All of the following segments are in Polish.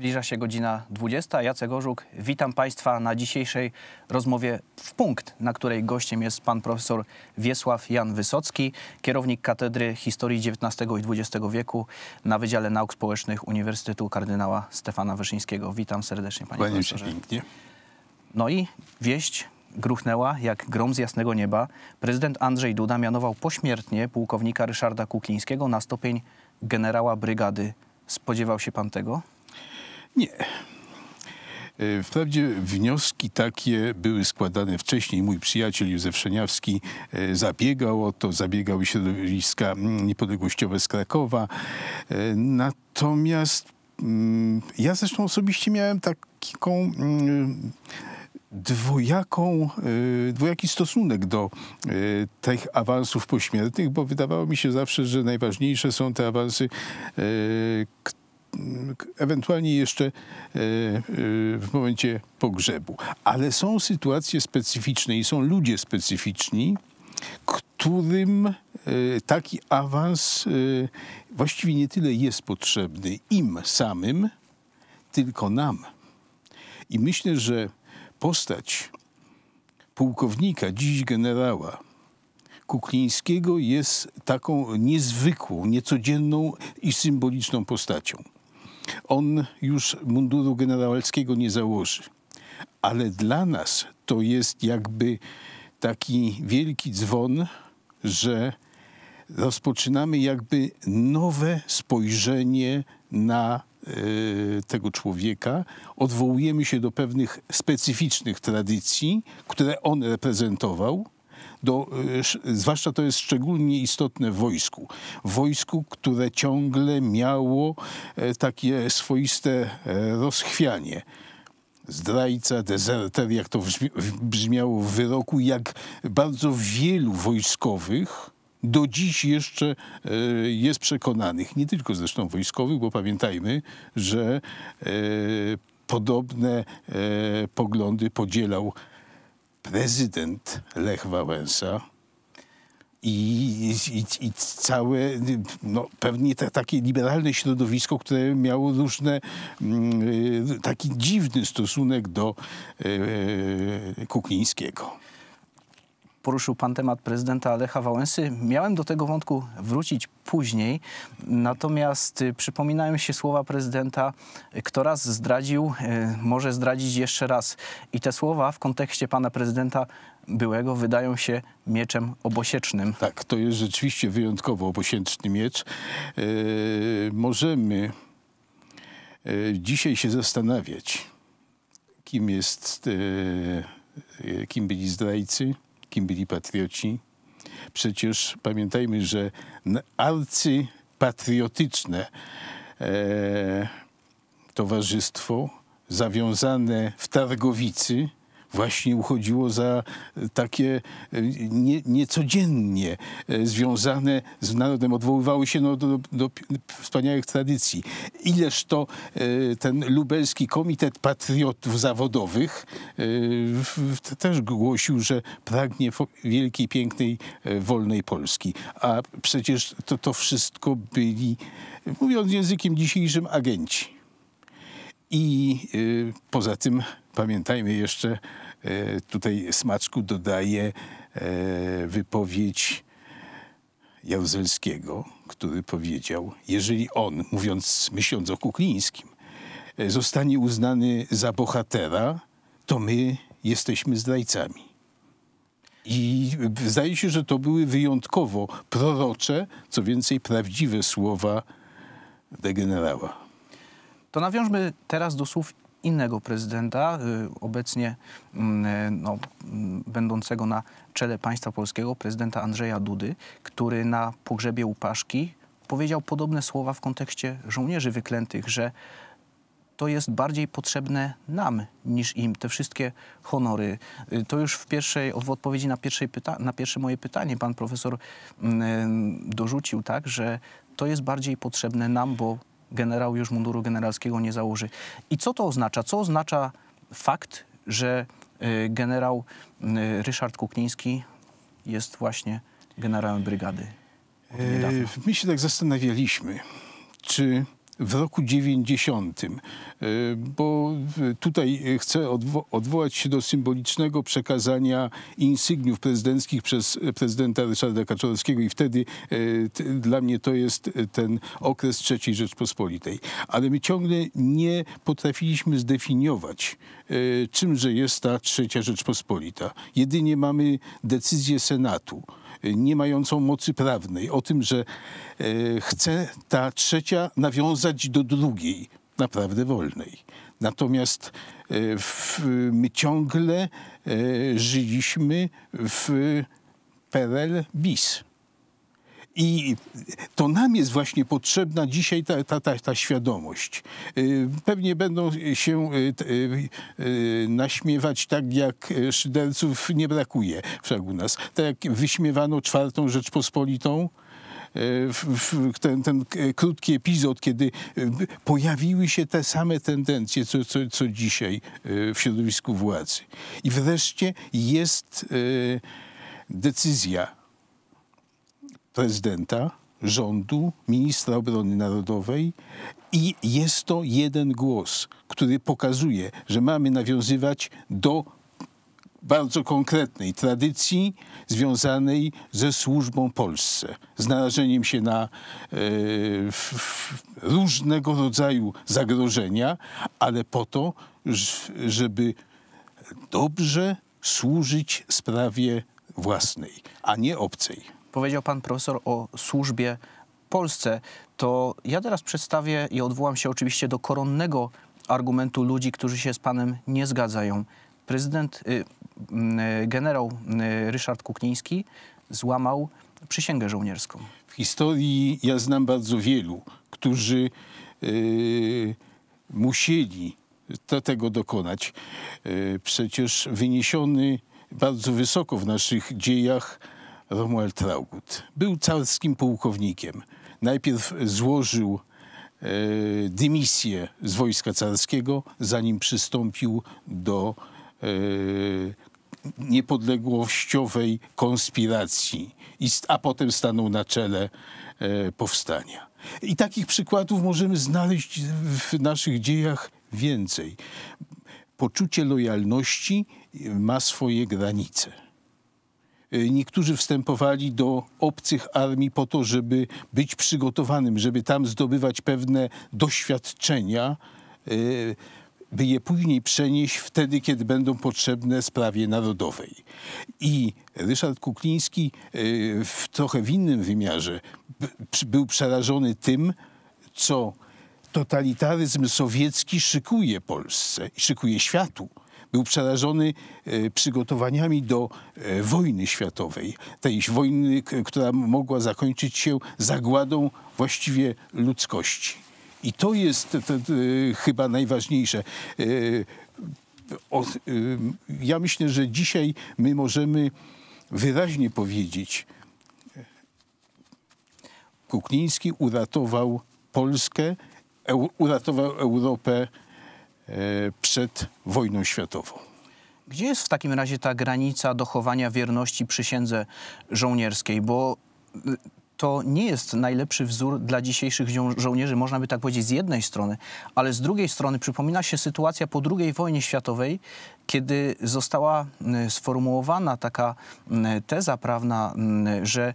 Zbliża się godzina 20. Jacek Orzuk, witam Państwa na dzisiejszej rozmowie w punkt, na której gościem jest pan profesor Wiesław Jan Wysocki, kierownik Katedry Historii XIX i XX wieku na Wydziale Nauk Społecznych Uniwersytetu Kardynała Stefana Wyszyńskiego. Witam serdecznie panie Kłaniam profesorze. Się pięknie. No i wieść gruchnęła jak grom z jasnego nieba. Prezydent Andrzej Duda mianował pośmiertnie pułkownika Ryszarda Kuklińskiego na stopień generała brygady. Spodziewał się pan tego? Nie. E, wprawdzie wnioski takie były składane wcześniej. Mój przyjaciel Józef Szeniawski e, zabiegał o to, zabiegały środowiska mm, niepodległościowe z Krakowa. E, natomiast mm, ja zresztą osobiście miałem taką mm, dwojaką, dwojaki stosunek do tych awansów pośmiertnych, bo wydawało mi się zawsze, że najważniejsze są te awansy, które ewentualnie jeszcze e, e, w momencie pogrzebu. Ale są sytuacje specyficzne i są ludzie specyficzni, którym e, taki awans właściwie nie tyle jest potrzebny im samym, tylko nam. I myślę, że postać pułkownika, dziś generała Kuklińskiego jest taką niezwykłą, niecodzienną i symboliczną postacią on już munduru generałowskiego nie założy. Ale dla nas to jest jakby taki wielki dzwon, że rozpoczynamy jakby nowe spojrzenie na e, tego człowieka, odwołujemy się do pewnych specyficznych tradycji, które on reprezentował, do, y, zwłaszcza to jest szczególnie istotne w wojsku. W wojsku, które ciągle miało e, takie swoiste e, rozchwianie zdrajca, dezerter, jak to brzmiało w wyroku, jak bardzo wielu wojskowych do dziś jeszcze e, jest przekonanych, nie tylko zresztą wojskowych, bo pamiętajmy, że podobne poglądy podzielał prezydent Lech Wałęsa i, i, i całe, no, pewnie te, takie liberalne środowisko, które miało różne, mm, y, taki dziwny stosunek do e, Kuklińskiego poruszył pan temat prezydenta Lecha Wałęsy. Miałem do tego wątku wrócić później, natomiast y, przypominają się słowa prezydenta, kto raz zdradził, y, może zdradzić jeszcze raz. I te słowa w kontekście pana prezydenta byłego wydają się mieczem obosiecznym. Tak, to jest rzeczywiście wyjątkowo obosieczny miecz. Y, możemy dzisiaj się zastanawiać, kim jest, kim byli zdrajcy, kim byli patrioci. Przecież pamiętajmy, że arcypatriotyczne e, towarzystwo zawiązane w Targowicy właśnie uchodziło za e, takie e, nie, niecodziennie e, związane z narodem, odwoływały się no, do, do wspaniałych tradycji. Ileż to ten lubelski komitet patriotów zawodowych też głosił, że pragnie wielkiej, pięknej, wolnej Polski. A przecież to, to wszystko byli, mówiąc językiem dzisiejszym, agenci. I poza tym Pamiętajmy jeszcze, e, tutaj Smaczku dodaje e, wypowiedź Jaruzelskiego, który powiedział, jeżeli on, mówiąc, myśląc o Kuklińskim, e, zostanie uznany za bohatera, to my jesteśmy zdrajcami. I zdaje się, że to były wyjątkowo prorocze, co więcej prawdziwe słowa degenerała. To nawiążmy teraz do słów innego prezydenta, y, obecnie mm, y, no, mm, będącego na czele państwa polskiego, prezydenta Andrzeja Dudy, który na pogrzebie Łupaszki powiedział podobne słowa w kontekście żołnierzy wyklętych, że to jest bardziej potrzebne nam niż im. Te wszystkie honory. Y, to już w pierwszej, w odpowiedzi na, pierwszej pyta, na pierwsze moje pytanie pan profesor mm, dorzucił tak, że to jest bardziej potrzebne nam, bo generał już munduru generalskiego nie założy. I co to oznacza? Co oznacza fakt, że y, generał y, Ryszard Kukniński jest właśnie generałem brygady? Y, my się tak zastanawialiśmy, czy w roku 90, e, bo tutaj chcę odwo odwołać się do symbolicznego przekazania insygniów prezydenckich przez prezydenta Ryszarda Kaczorowskiego i wtedy e, dla mnie to jest ten okres III Rzeczpospolitej. Ale my ciągle nie potrafiliśmy zdefiniować, e, czymże jest ta trzecia Rzeczpospolita. Jedynie mamy decyzję Senatu nie mającą mocy prawnej, o tym, że e, chce ta trzecia nawiązać do drugiej, naprawdę wolnej. Natomiast e, w, my ciągle e, żyliśmy w PRL bis. I to nam jest właśnie potrzebna dzisiaj ta, ta, ta, ta świadomość. Y, pewnie będą się y, y, naśmiewać tak, jak szyderców nie brakuje wszak u nas. Tak jak wyśmiewano czwartą Rzeczpospolitą, ten, ten, krótki epizod, kiedy pojawiły się te same tendencje, co, co, co dzisiaj w środowisku władzy. I wreszcie jest decyzja prezydenta, rządu, ministra obrony narodowej i jest to jeden głos, który pokazuje, że mamy nawiązywać do bardzo konkretnej tradycji związanej ze służbą Polsce, z narażeniem się na e, różnego rodzaju zagrożenia, ale po to, żeby dobrze służyć sprawie własnej, a nie obcej. Powiedział pan profesor o służbie Polsce. To ja teraz przedstawię i odwołam się oczywiście do koronnego argumentu ludzi, którzy się z panem nie zgadzają. Prezydent, y, y, generał y, Ryszard Kukniński złamał przysięgę żołnierską. W historii ja znam bardzo wielu, którzy y, musieli to, tego dokonać. Y, przecież wyniesiony bardzo wysoko w naszych dziejach Romuald Traugut. Był carskim pułkownikiem. Najpierw złożył e, dymisję z wojska carskiego, zanim przystąpił do e, niepodległościowej konspiracji, a potem stanął na czele e, powstania. I takich przykładów możemy znaleźć w naszych dziejach więcej. Poczucie lojalności ma swoje granice. E, niektórzy wstępowali do obcych armii po to, żeby być przygotowanym, żeby tam zdobywać pewne doświadczenia, e, by je później przenieść wtedy, kiedy będą potrzebne sprawie narodowej. I Ryszard Kukliński e, w trochę w innym wymiarze był przerażony tym, co totalitaryzm sowiecki szykuje Polsce, szykuje światu. Był przerażony e, przygotowaniami do e, wojny światowej, tej wojny, która mogła zakończyć się zagładą właściwie ludzkości. I to jest to, to, e, chyba najważniejsze. ja myślę, że dzisiaj my możemy wyraźnie powiedzieć, Kukliński uratował Polskę, uratował Europę E, przed wojną światową. Gdzie jest w takim razie ta granica dochowania wierności przysiędze żołnierskiej? Bo y, to nie jest najlepszy wzór dla dzisiejszych żo żołnierzy, można by tak powiedzieć z jednej strony, ale z drugiej strony przypomina się sytuacja po II wojnie światowej, kiedy została y, sformułowana taka y, teza prawna, że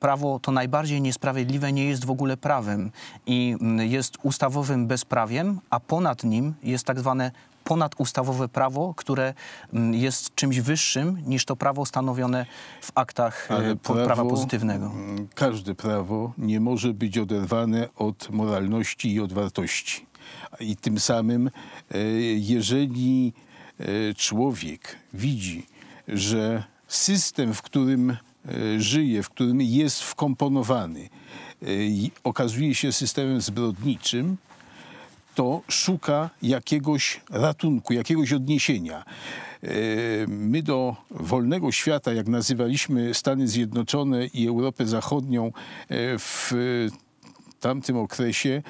prawo to najbardziej niesprawiedliwe nie jest w ogóle prawem i mm, jest ustawowym bezprawiem, a ponad nim jest tak zwane ponadustawowe prawo, które mm, jest czymś wyższym niż to prawo stanowione w aktach e, prawo, prawa pozytywnego. Mm, każde prawo nie może być oderwane od moralności i od wartości. I tym samym, e, jeżeli e, człowiek widzi, że system, w którym E, żyje, w którym jest wkomponowany, e, okazuje się systemem zbrodniczym, to szuka jakiegoś ratunku, jakiegoś odniesienia. E, my do wolnego świata, jak nazywaliśmy Stany Zjednoczone i Europę Zachodnią w tamtym okresie,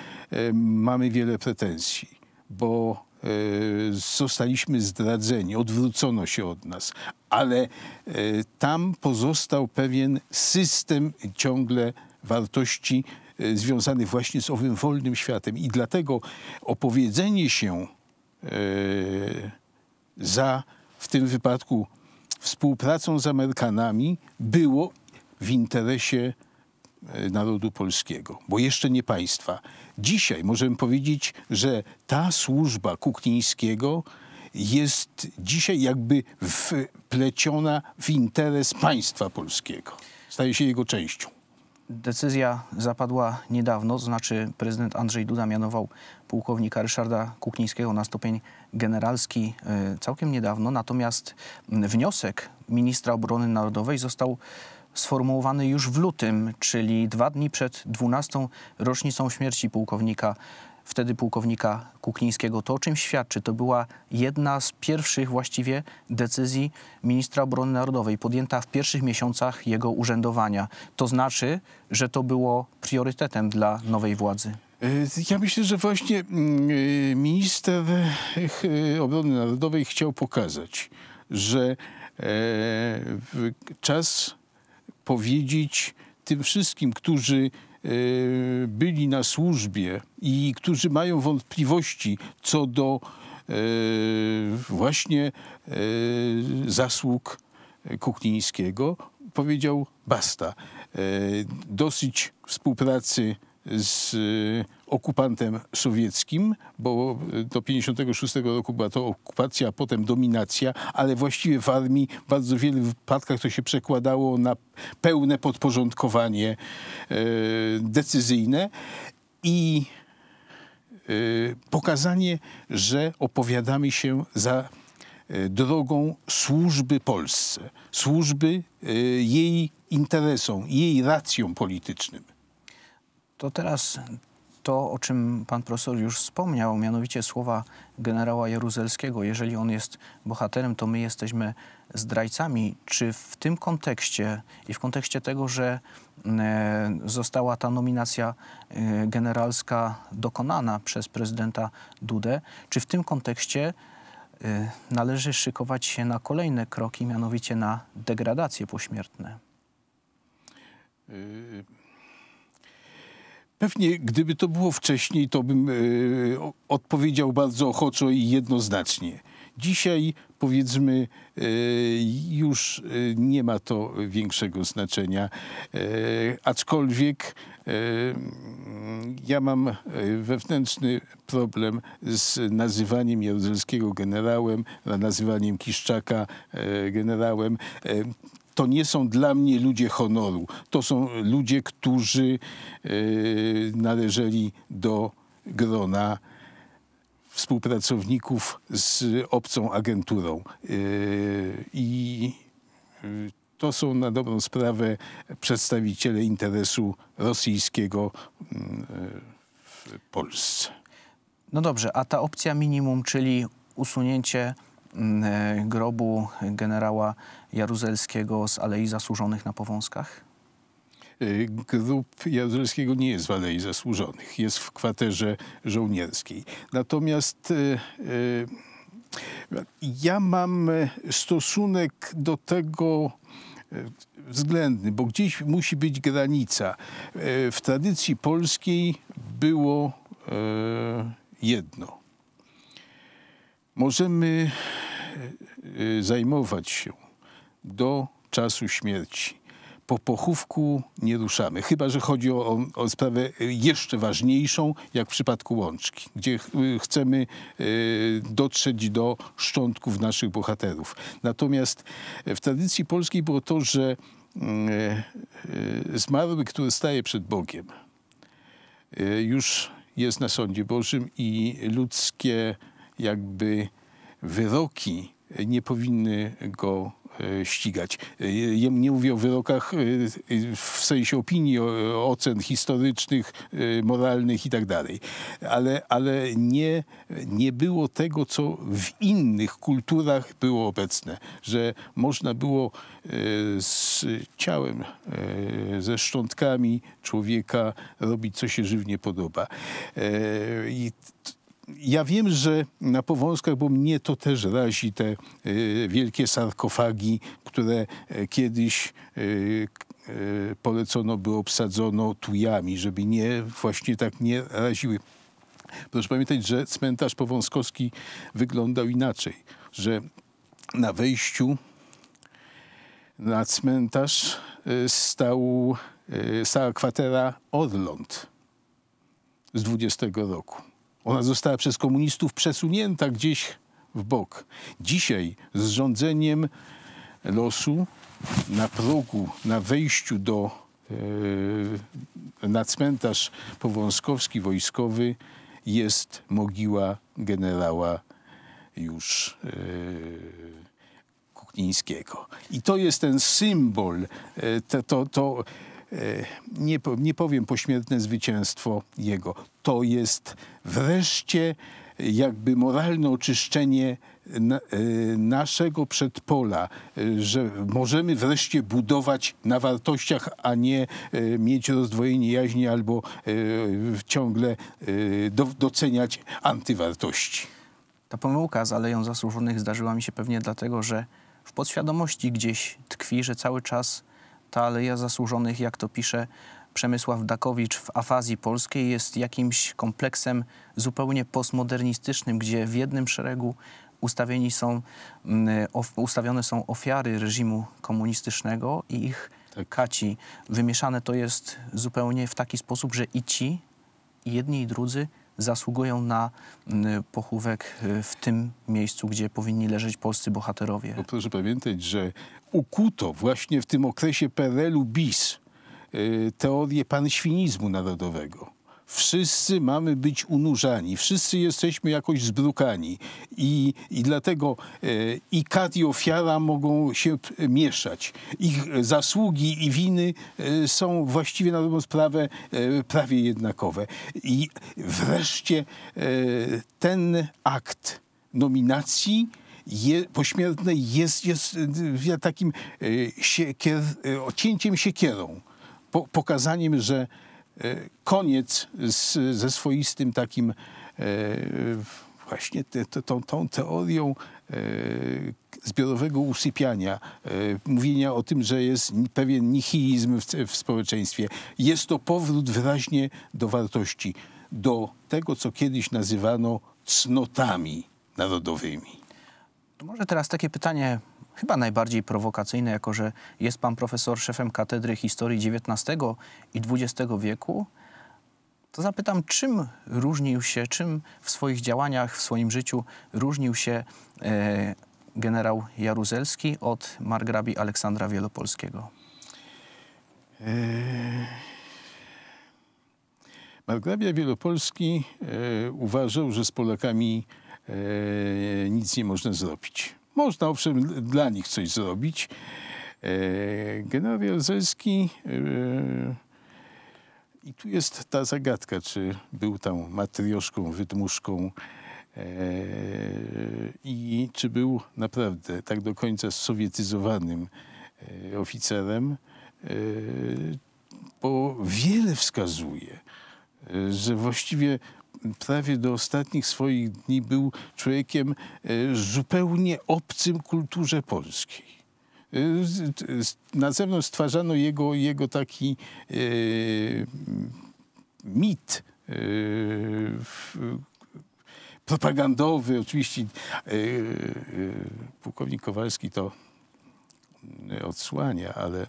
mamy wiele pretensji, bo Y, zostaliśmy zdradzeni, odwrócono się od nas, ale y, tam pozostał pewien system ciągle wartości y, związany właśnie z owym wolnym światem i dlatego opowiedzenie się za w tym wypadku współpracą z Amerykanami było w interesie narodu polskiego, bo jeszcze nie państwa. Dzisiaj możemy powiedzieć, że ta służba Kuchnińskiego jest dzisiaj jakby wpleciona w interes państwa polskiego. Staje się jego częścią. Decyzja zapadła niedawno, to znaczy prezydent Andrzej Duda mianował pułkownika Ryszarda Kuchnińskiego na stopień generalski e, całkiem niedawno, natomiast wniosek ministra obrony narodowej został sformułowany już w lutym, czyli dwa dni przed 12. rocznicą śmierci pułkownika wtedy pułkownika Kuklińskiego. To o czym świadczy? To była jedna z pierwszych właściwie decyzji ministra obrony narodowej, podjęta w pierwszych miesiącach jego urzędowania. To znaczy, że to było priorytetem dla nowej władzy. Yy, ja myślę, że właśnie mm, minister obrony narodowej chciał pokazać, że e, czas powiedzieć tym wszystkim, którzy e, byli na służbie i którzy mają wątpliwości co do e, właśnie e, zasług Kuklińskiego, powiedział basta. Dosyć współpracy z e, okupantem sowieckim, bo e, do 56 roku była to okupacja, a potem dominacja, ale właściwie w armii bardzo wielu wypadkach to się przekładało na pełne podporządkowanie e, decyzyjne i pokazanie, że opowiadamy się za drogą służby Polsce, służby jej interesom, jej racjom politycznym to teraz to, o czym pan profesor już wspomniał, mianowicie słowa generała Jaruzelskiego, jeżeli on jest bohaterem, to my jesteśmy zdrajcami. Czy w tym kontekście i w kontekście tego, że e, została ta nominacja e, generalska dokonana przez prezydenta Dudę, czy w tym kontekście e, należy szykować się na kolejne kroki, mianowicie na degradacje pośmiertne? Y Pewnie gdyby to było wcześniej, to bym y, odpowiedział bardzo ochoczo i jednoznacznie. Dzisiaj powiedzmy e, już e, nie ma to większego znaczenia, aczkolwiek mm, ja mam wewnętrzny problem z nazywaniem Jaruzelskiego generałem, nazywaniem Kiszczaka generałem to nie są dla mnie ludzie honoru. To są ludzie, którzy yy, należeli do grona współpracowników z obcą agenturą. Yy, I e, to są na dobrą sprawę przedstawiciele interesu rosyjskiego w Polsce. No dobrze, a ta opcja minimum, czyli usunięcie grobu generała Jaruzelskiego z Alei Zasłużonych na Powązkach? E, grup Jaruzelskiego nie jest w Alei Zasłużonych, jest w kwaterze żołnierskiej. Natomiast e, e, ja mam stosunek do tego względny, bo gdzieś musi być granica. W tradycji polskiej było jedno. Możemy zajmować się do czasu śmierci. Po pochówku nie ruszamy, chyba że chodzi o, o sprawę jeszcze ważniejszą, jak w przypadku łączki, gdzie ch y, chcemy y, dotrzeć do szczątków naszych bohaterów. Natomiast y, w tradycji polskiej było to, że zmarły, który staje przed Bogiem, już jest na sądzie Bożym i ludzkie jakby wyroki nie powinny go E, ścigać. E, nie mówię o wyrokach e, w sensie opinii, ocen historycznych, moralnych itd. Tak ale, ale nie, nie było tego, co w innych kulturach było obecne, że można było z ciałem, ze szczątkami człowieka robić, co się żywnie podoba. I ja wiem, że na Powązkach, bo mnie to też razi, te e, wielkie sarkofagi, które e, kiedyś e, polecono, by obsadzono tujami, żeby nie właśnie tak nie raziły. Proszę pamiętać, że cmentarz powązkowski wyglądał inaczej, że na wejściu na cmentarz stał stała kwatera Orląt z 20 roku. Ona została przez komunistów przesunięta gdzieś w bok. Dzisiaj z rządzeniem losu na progu, na wejściu do yy, na cmentarz powązkowski wojskowy jest mogiła generała już yy, Kuklińskiego. I to jest ten symbol, yy, to, to, to E, nie, nie powiem pośmiertne zwycięstwo jego. To jest wreszcie jakby moralne oczyszczenie na, e, naszego przedpola, e, że możemy wreszcie budować na wartościach, a nie mieć rozdwojenie jaźni albo ciągle doceniać antywartości. Ta pomyłka z Aleją Zasłużonych zdarzyła mi się pewnie dlatego, że w podświadomości gdzieś tkwi, że cały czas ta Aleja Zasłużonych, jak to pisze Przemysław Dakowicz w afazji polskiej, jest jakimś kompleksem zupełnie postmodernistycznym, gdzie w jednym szeregu ustawieni są, mm, ustawione są ofiary reżimu komunistycznego i ich tak. kaci. Wymieszane to jest zupełnie w taki sposób, że i ci, i jedni, i drudzy zasługują na mm, pochówek y, w tym miejscu, gdzie powinni leżeć polscy bohaterowie. Bo proszę pamiętać, że ukuto właśnie w tym okresie PRL-u bis y, teorię panświnizmu narodowego wszyscy mamy być unurzani, wszyscy jesteśmy jakoś zbrukani i, i dlatego e, i kat i ofiara mogą się e, mieszać. Ich e, zasługi i winy e, są właściwie na dobrą sprawę e, prawie jednakowe. I wreszcie e, ten akt nominacji je, pośmiertnej jest, jest takim siekier, cięciem siekierą, po, pokazaniem, że E, koniec z, ze swoistym takim e, właśnie te, te, tą, tą, teorią e, zbiorowego usypiania, mówienia o tym, że jest pewien nihilizm w, w społeczeństwie. Jest to powrót wyraźnie do wartości, do tego, co kiedyś nazywano cnotami narodowymi. To może teraz takie pytanie chyba najbardziej prowokacyjne, jako że jest pan profesor szefem Katedry Historii XIX i XX wieku, to zapytam, czym różnił się, czym w swoich działaniach, w swoim życiu różnił się e, generał Jaruzelski od margrabi Aleksandra Wielopolskiego? E... Margrabia Wielopolski e, uważał, że z Polakami e, nic nie można zrobić można owszem dla nich coś zrobić. E, generał Zelski e, i tu jest ta zagadka, czy był tam matrioszką, wydmuszką e, i czy był naprawdę tak do końca sowietyzowanym oficerem, bo wiele wskazuje, że właściwie prawie do ostatnich swoich dni był człowiekiem e, zupełnie obcym kulturze polskiej e, na zewnątrz stwarzano jego, jego taki e, mit e, propagandowy. Oczywiście e, e, pułkownik Kowalski to odsłania, ale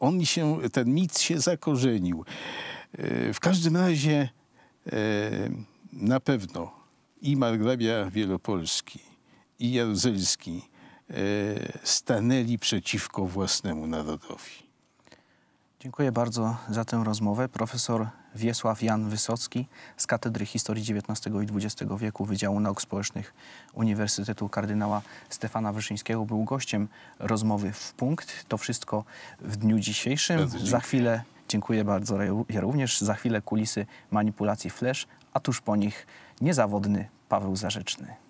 on się, ten mit się zakorzenił. E, w każdym razie e, na pewno i margrabia Wielopolski, i Jaruzelski e, stanęli przeciwko własnemu narodowi. Dziękuję bardzo za tę rozmowę. Profesor Wiesław Jan Wysocki z Katedry Historii XIX i XX wieku Wydziału Nauk Społecznych Uniwersytetu Kardynała Stefana Wyszyńskiego był gościem rozmowy w punkt. To wszystko w dniu dzisiejszym. Za chwilę Dziękuję bardzo ja również. Za chwilę kulisy manipulacji Flash, a tuż po nich niezawodny Paweł Zarzeczny.